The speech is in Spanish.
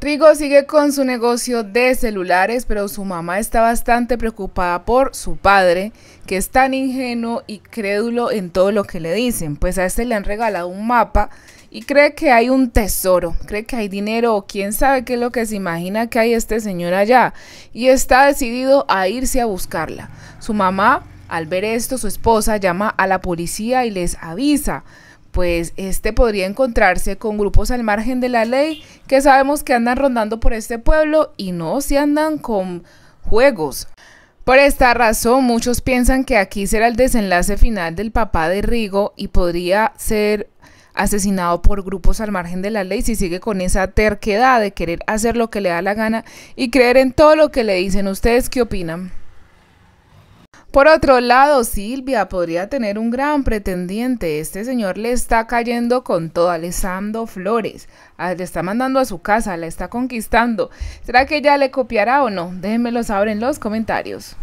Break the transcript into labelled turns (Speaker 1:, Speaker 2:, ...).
Speaker 1: Rigo sigue con su negocio de celulares, pero su mamá está bastante preocupada por su padre, que es tan ingenuo y crédulo en todo lo que le dicen. Pues a este le han regalado un mapa y cree que hay un tesoro, cree que hay dinero o quién sabe qué es lo que se imagina que hay este señor allá y está decidido a irse a buscarla. Su mamá, al ver esto, su esposa llama a la policía y les avisa pues este podría encontrarse con grupos al margen de la ley que sabemos que andan rondando por este pueblo y no se andan con juegos. Por esta razón, muchos piensan que aquí será el desenlace final del papá de Rigo y podría ser asesinado por grupos al margen de la ley si sigue con esa terquedad de querer hacer lo que le da la gana y creer en todo lo que le dicen. ¿Ustedes qué opinan? Por otro lado, Silvia podría tener un gran pretendiente. Este señor le está cayendo con todo, Alessandro Flores. Ah, le está mandando a su casa, la está conquistando. ¿Será que ella le copiará o no? Déjenmelo saber en los comentarios.